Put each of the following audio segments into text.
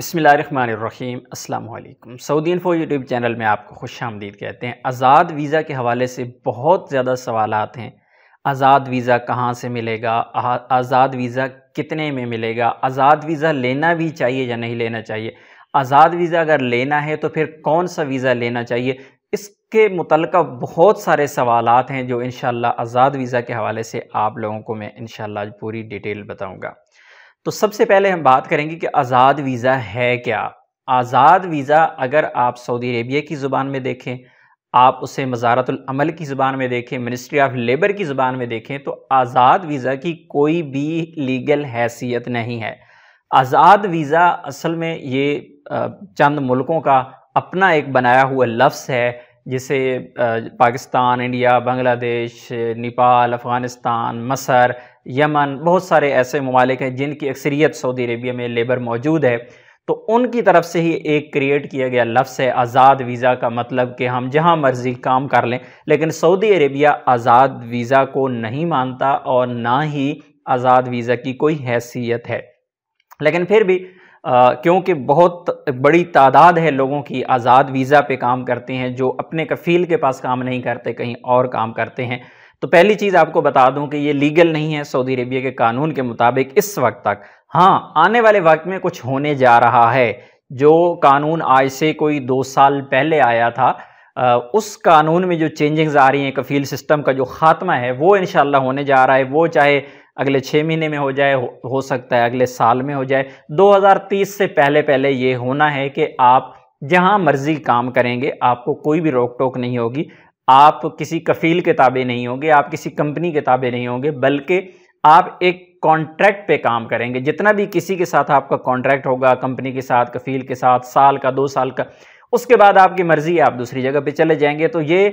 बसमीम अल्लाम Saudi info YouTube channel में आपको खुश आमदीद कहते हैं आज़ाद वीज़ा के हवाले से बहुत ज़्यादा सवाल हैं आज़ाद वीज़ा कहाँ से मिलेगा आज़ाद वीज़ा कितने में मिलेगा आज़ाद वीज़ा लेना भी चाहिए या नहीं लेना चाहिए आज़ाद वीज़ा अगर लेना है तो फिर कौन सा वीज़ा लेना चाहिए इसके मुतल बहुत सारे सवाल हैं जो इन आज़ाद वीज़ा के हवाले से आप लोगों को मैं इन पूरी डिटेल बताऊँगा तो सबसे पहले हम बात करेंगे कि आज़ाद वीज़ा है क्या आज़ाद वीज़ा अगर आप सऊदी अरेबिया की ज़ुबान में देखें आप उसे मजारतमल की ज़ुबान में देखें मिनिस्ट्री ऑफ लेबर की ज़ुबान में देखें तो आज़ाद वीज़ा की कोई भी लीगल हैसियत नहीं है आज़ाद वीज़ा असल में ये चंद मुल्कों का अपना एक बनाया हुआ लफ्स है जैसे पाकिस्तान इंडिया बांग्लादेश नेपाल अफ़गानिस्तान मसर यमन बहुत सारे ऐसे ममालिक हैं जिनकी अक्सरियत सऊदी अरेबिया में लेबर मौजूद है तो उनकी तरफ से ही एक क्रिएट किया गया लफ्स है आज़ाद वीज़ा का मतलब कि हम जहां मर्ज़ी काम कर लें लेकिन सऊदी अरेबिया आज़ाद वीज़ा को नहीं मानता और ना ही आज़ाद वीज़ा की कोई हैसियत है लेकिन फिर भी क्योंकि बहुत बड़ी तादाद है लोगों की आज़ाद वीज़ा पे काम करते हैं जो अपने कफ़ील के पास काम नहीं करते कहीं और काम करते हैं तो पहली चीज़ आपको बता दूं कि ये लीगल नहीं है सऊदी अरबिया के कानून के मुताबिक इस वक्त तक हाँ आने वाले वक्त में कुछ होने जा रहा है जो कानून आज से कोई दो साल पहले आया था उस कानून में जो चेंजिंग्स आ रही हैं कफील सिस्टम का जो खात्मा है वो इन होने जा रहा है वो चाहे अगले छः महीने में हो जाए हो, हो सकता है अगले साल में हो जाए 2030 से पहले पहले ये होना है कि आप जहां मर्जी काम करेंगे आपको कोई भी रोक टोक नहीं होगी आप किसी कफील के ताबे नहीं होंगे आप किसी कंपनी के ताबे नहीं होंगे बल्कि आप एक कॉन्ट्रैक्ट पे काम करेंगे जितना भी किसी के साथ आपका कॉन्ट्रैक्ट होगा कंपनी के साथ कफील के साथ साल का दो साल का उसके बाद आपकी मर्ज़ी है आप दूसरी जगह पे चले जाएंगे तो ये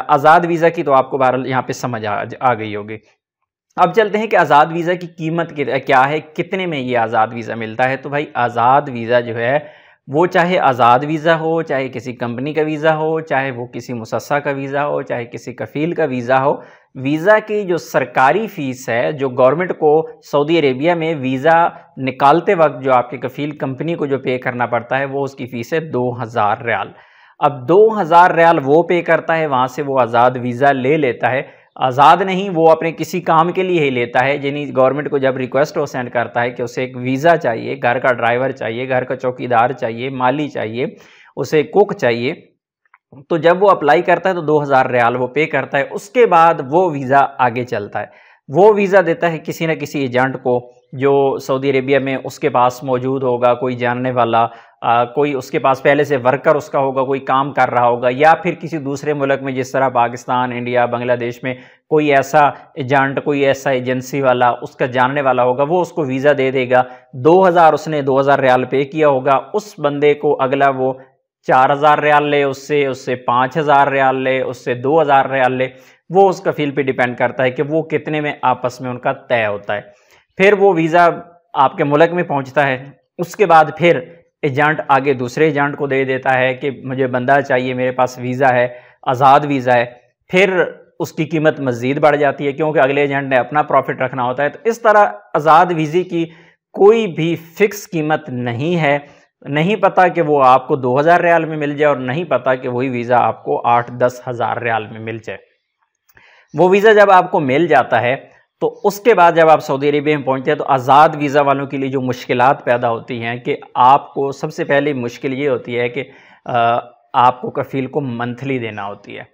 आज़ाद वीज़ा की तो आपको बहरहाल यहाँ पे समझ आ, आ गई होगी अब चलते हैं कि आज़ाद वीज़ा की कीमत क्या है कितने में ये आज़ाद वीज़ा मिलता है तो भाई आज़ाद वीज़ा जो है वो चाहे आज़ाद वीज़ा हो चाहे किसी कंपनी का वीज़ा हो चाहे वो किसी मुसस्सा का वीज़ा हो चाहे किसी कफ़ील का वीज़ा हो वीज़ा की जो सरकारी फ़ीस है जो गवर्नमेंट को सऊदी अरेबिया में वीज़ा निकालते वक्त जो आपके कफ़ील कंपनी को जो पे करना पड़ता है वो उसकी फ़ीस है दो हज़ार रियाल अब दो हज़ार रियाल वो पे करता है वहाँ से वो आज़ाद वीज़ा ले लेता है आज़ाद नहीं वो अपने किसी काम के लिए ही लेता है यानी गवर्नमेंट को जब रिक्वेस्ट वो सेंड करता है कि उसे एक वीज़ा चाहिए घर का ड्राइवर चाहिए घर का चौकीदार चाहिए माली चाहिए उसे कुक चाहिए तो जब वो अप्लाई करता है तो 2000 रियाल वो पे करता है उसके बाद वो वीज़ा आगे चलता है वो वीज़ा देता है किसी न किसी एजेंट को जो सऊदी अरेबिया में उसके पास मौजूद होगा कोई जानने वाला आ, कोई उसके पास पहले से वर्कर उसका होगा कोई काम कर रहा होगा या फिर किसी दूसरे मुल्क में जिस तरह पाकिस्तान इंडिया बांग्लादेश में कोई ऐसा एजेंट कोई ऐसा एजेंसी वाला उसका जानने वाला होगा वो उसको वीज़ा दे देगा 2000 उसने 2000 रियाल पे किया होगा उस बंदे को अगला वो 4000 रियाल ले उससे उससे 5000 रियाल ले उससे 2000 रियाल ले वो उसका फील पे डिपेंड करता है कि वो कितने में आपस में उनका तय होता है फिर वो वीज़ा आपके मुल्क में पहुँचता है उसके बाद फिर एजेंट आगे दूसरे एजेंट को दे देता है कि मुझे बंदा चाहिए मेरे पास वीज़ा है आज़ाद वीज़ा है फिर उसकी कीमत मज़ीद बढ़ जाती है क्योंकि अगले एजेंट ने अपना प्रॉफिट रखना होता है तो इस तरह आज़ाद वीज़े की कोई भी फ़िक्स कीमत नहीं है नहीं पता कि वो आपको 2000 रियाल में मिल जाए और नहीं पता कि वही वीज़ा आपको आठ दस हज़ार रियाल में मिल जाए वो वीज़ा जब आपको मिल जाता है तो उसके बाद जब आप सऊदी अरेबिया में पहुंचते हैं तो आज़ाद वीज़ा वालों के लिए जो मुश्किल पैदा होती हैं कि आपको सबसे पहले मुश्किल ये होती है कि आपको कफ़ील को मंथली देना होती है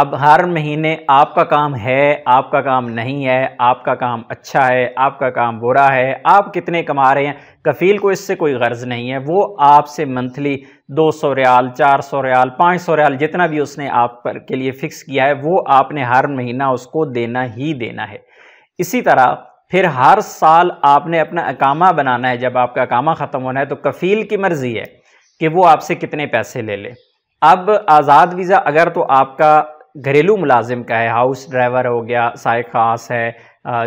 अब हर महीने आपका काम है आपका काम नहीं है आपका काम अच्छा है आपका काम बुरा है आप कितने कमा रहे हैं कफ़ील को इससे कोई गर्ज नहीं है वो आपसे मंथली 200 रियाल 400 रियाल 500 रियाल जितना भी उसने आप पर के लिए फ़िक्स किया है वो आपने हर महीना उसको देना ही देना है इसी तरह फिर हर साल आपने अपना अकामा बनाना है जब आपका अकामा ख़त्म होना है तो कफ़ील की मर्ज़ी है कि वो आपसे कितने पैसे ले ले अब आज़ाद वीज़ा अगर तो आपका घरेलू मुलाजिम का है हाउस ड्राइवर हो गया साय खास है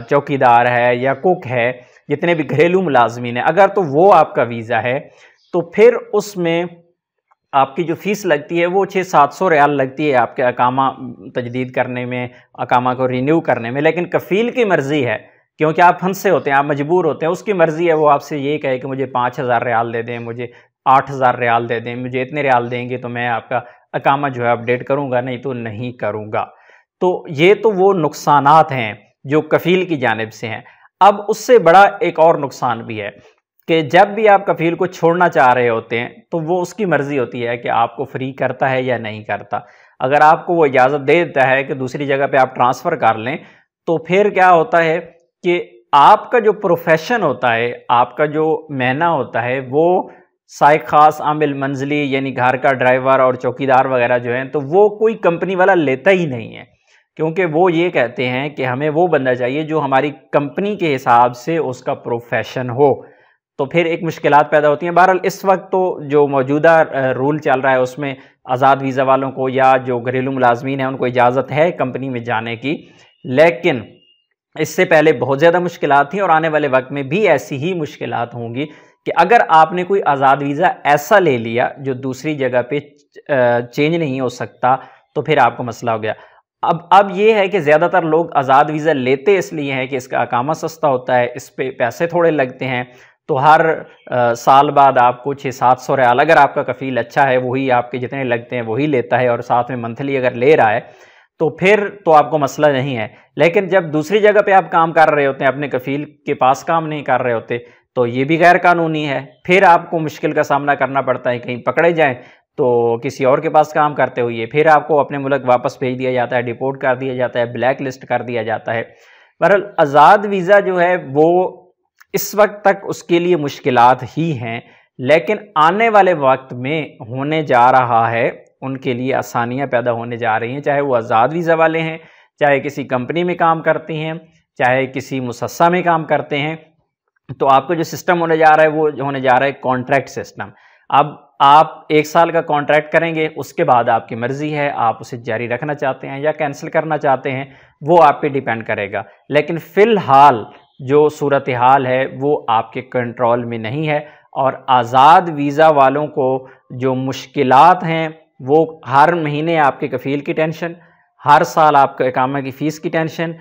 चौकीदार है या कुक है जितने भी घरेलू मुलाजमीन हैं अगर तो वो आपका वीज़ा है तो फिर उसमें आपकी जो फ़ीस लगती है वो छः सात सौ रियाल लगती है आपके अकामा तजदीद करने में अकामा को रीन्यू करने में लेकिन कफ़ील की मर्ज़ी है क्योंकि आप फंसे होते हैं आप मजबूर होते हैं उसकी मर्ज़ी है वो आपसे ये कहे कि मुझे पाँच हज़ार रियाल दे दें मुझे आठ हज़ार रियाल दे दें मुझे इतने रियाल देंगे तो मैं आपका अकामा जो है अपडेट करूँगा नहीं तो नहीं करूँगा तो ये तो वो नुकसान हैं जो कफ़ील की जानब से हैं अब उससे बड़ा एक और नुकसान भी है कि जब भी आप कफील को छोड़ना चाह रहे होते हैं तो वो उसकी मर्ज़ी होती है कि आपको फ्री करता है या नहीं करता अगर आपको वो इजाज़त दे देता है कि दूसरी जगह पे आप ट्रांसफ़र कर लें तो फिर क्या होता है कि आपका जो प्रोफेशन होता है आपका जो महना होता है वो साय खास आमिल मंजिली यानी घर का ड्राइवर और चौकीदार वगैरह जो हैं तो वो कोई कंपनी वाला लेता ही नहीं है क्योंकि वो ये कहते हैं कि हमें वो बंदा चाहिए जो हमारी कंपनी के हिसाब से उसका प्रोफेशन हो तो फिर एक मुश्किल पैदा होती हैं बहरहाल इस वक्त तो जो मौजूदा रूल चल रहा है उसमें आज़ाद वीज़ा वालों को या जो घरेलू मुलाजमीन हैं उनको इजाज़त है कंपनी में जाने की लेकिन इससे पहले बहुत ज़्यादा मुश्किल थी और आने वाले वक्त में भी ऐसी ही मुश्किल होंगी कि अगर आपने कोई आज़ाद वीज़ा ऐसा ले लिया जो दूसरी जगह पे चेंज नहीं हो सकता तो फिर आपको मसला हो गया अब अब ये है कि ज़्यादातर लोग आज़ाद वीज़ा लेते इसलिए हैं कि इसका अकामा सस्ता होता है इस पर पैसे थोड़े लगते हैं तो हर आ, साल बाद आपको छः सात सौ रियाल अगर आपका कफ़ील अच्छा है वही आपके जितने लगते हैं वही लेता है और साथ में मंथली अगर ले रहा है तो फिर तो आपको मसला नहीं है लेकिन जब दूसरी जगह पे आप काम कर रहे होते हैं अपने कफ़ील के पास काम नहीं कर रहे होते तो ये भी गैर कानूनी है फिर आपको मुश्किल का सामना करना पड़ता है कहीं पकड़े जाएँ तो किसी और के पास काम करते हुए फिर आपको अपने मुल्क वापस भेज दिया जाता है डिपोर्ट कर दिया जाता है ब्लैक लिस्ट कर दिया जाता है बहरहाल आज़ाद वीज़ा जो है वो इस वक्त तक उसके लिए मुश्किल ही हैं लेकिन आने वाले वक्त में होने जा रहा है उनके लिए आसानियाँ पैदा होने जा रही हैं चाहे वो आज़ाद वीज़ा वाले हैं चाहे किसी कंपनी में काम करती हैं चाहे किसी मुसस्सा में काम करते हैं तो आपका जो सिस्टम होने जा रहा है वो होने जा रहा है कॉन्ट्रैक्ट सिस्टम अब आप एक साल का कॉन्ट्रैक्ट करेंगे उसके बाद आपकी मर्ज़ी है आप उसे जारी रखना चाहते हैं या कैंसिल करना चाहते हैं वो आप पे डिपेंड करेगा लेकिन फ़िलहाल जो सूरत हाल है वो आपके कंट्रोल में नहीं है और आज़ाद वीज़ा वालों को जो मुश्किल हैं वो हर महीने आपके कफ़ील की टेंशन हर साल आपके इकामा की फ़ीस की टेंशन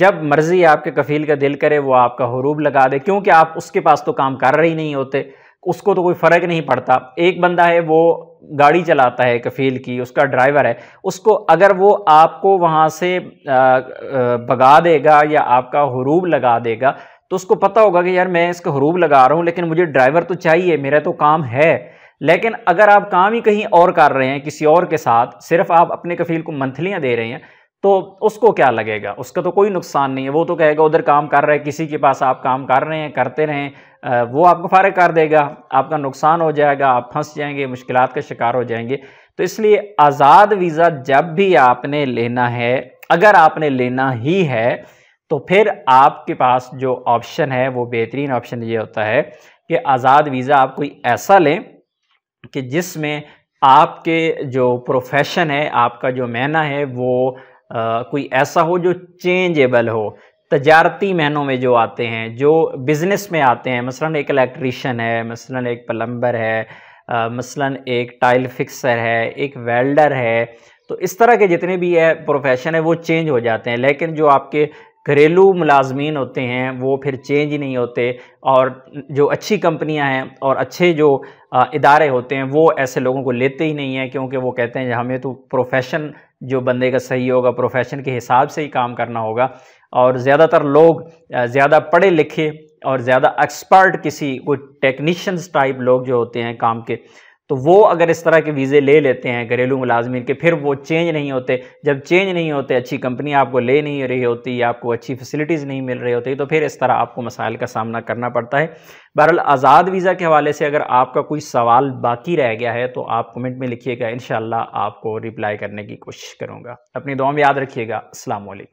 जब मर्ज़ी आपके कफ़ील का दिल करे वो आपका हरूब लगा दे क्योंकि आप उसके पास तो काम कर रहे ही नहीं होते उसको तो कोई फ़र्क नहीं पड़ता एक बंदा है वो गाड़ी चलाता है कफील की उसका ड्राइवर है उसको अगर वो आपको वहाँ से भगा देगा या आपका हरूब लगा देगा तो उसको पता होगा कि यार मैं इसका हरूब लगा रहा हूँ लेकिन मुझे ड्राइवर तो चाहिए मेरा तो काम है लेकिन अगर आप काम ही कहीं और कर रहे हैं किसी और के साथ सिर्फ आप अपने कफील को मंथलियाँ दे रहे हैं तो उसको क्या लगेगा उसका तो कोई नुकसान नहीं है वो तो कहेगा उधर काम कर रहा है किसी के पास आप काम कर रहे हैं करते रहें वो आपको फारग कर देगा आपका नुकसान हो जाएगा आप फंस जाएंगे मुश्किल का शिकार हो जाएंगे तो इसलिए आज़ाद वीज़ा जब भी आपने लेना है अगर आपने लेना ही है तो फिर आपके पास जो ऑप्शन है वो बेहतरीन ऑप्शन ये होता है कि आज़ाद वीज़ा आप कोई ऐसा लें कि जिसमें आपके जो प्रोफेशन है आपका जो महना है वो कोई ऐसा हो जो चेंजेबल हो तजारती महनों में जो आते हैं जो बिज़नेस में आते हैं मसलन एक इलेक्ट्रीशियन है मसलन एक प्लम्बर है मसलन एक टाइल फिक्सर है एक वेल्डर है तो इस तरह के जितने भी है प्रोफेशन है वो चेंज हो जाते हैं लेकिन जो आपके घरेलू मुलाजमीन होते हैं वो फिर चेंज नहीं होते और जो अच्छी कंपनियां हैं और अच्छे जो इदारे होते हैं वो ऐसे लोगों को लेते ही नहीं हैं क्योंकि वो कहते हैं हमें हाँ, तो प्रोफेशन जो बंदे का सही होगा प्रोफेशन के हिसाब से ही काम करना होगा और ज़्यादातर लोग ज़्यादा पढ़े लिखे और ज़्यादा एक्सपर्ट किसी कोई टेक्नीशियंस टाइप लोग जो होते हैं काम के तो वो अगर इस तरह के वीज़े ले लेते हैं घरेलू मुलाजमीन के फिर वो चेंज नहीं होते जब चेंज नहीं होते अच्छी कंपनी आपको ले नहीं रही होती आपको अच्छी फैसिलिटीज़ नहीं मिल रही होती तो फिर इस तरह आपको मसाइल का सामना करना पड़ता है बहरहाल आज़ाद वीज़ा के हवाले से अगर आपका कोई सवाल बाकी रह गया है तो आप कमेंट में लिखिएगा इन आपको रिप्लाई करने की कोशिश करूँगा अपनी दुआ में याद रखिएगा असल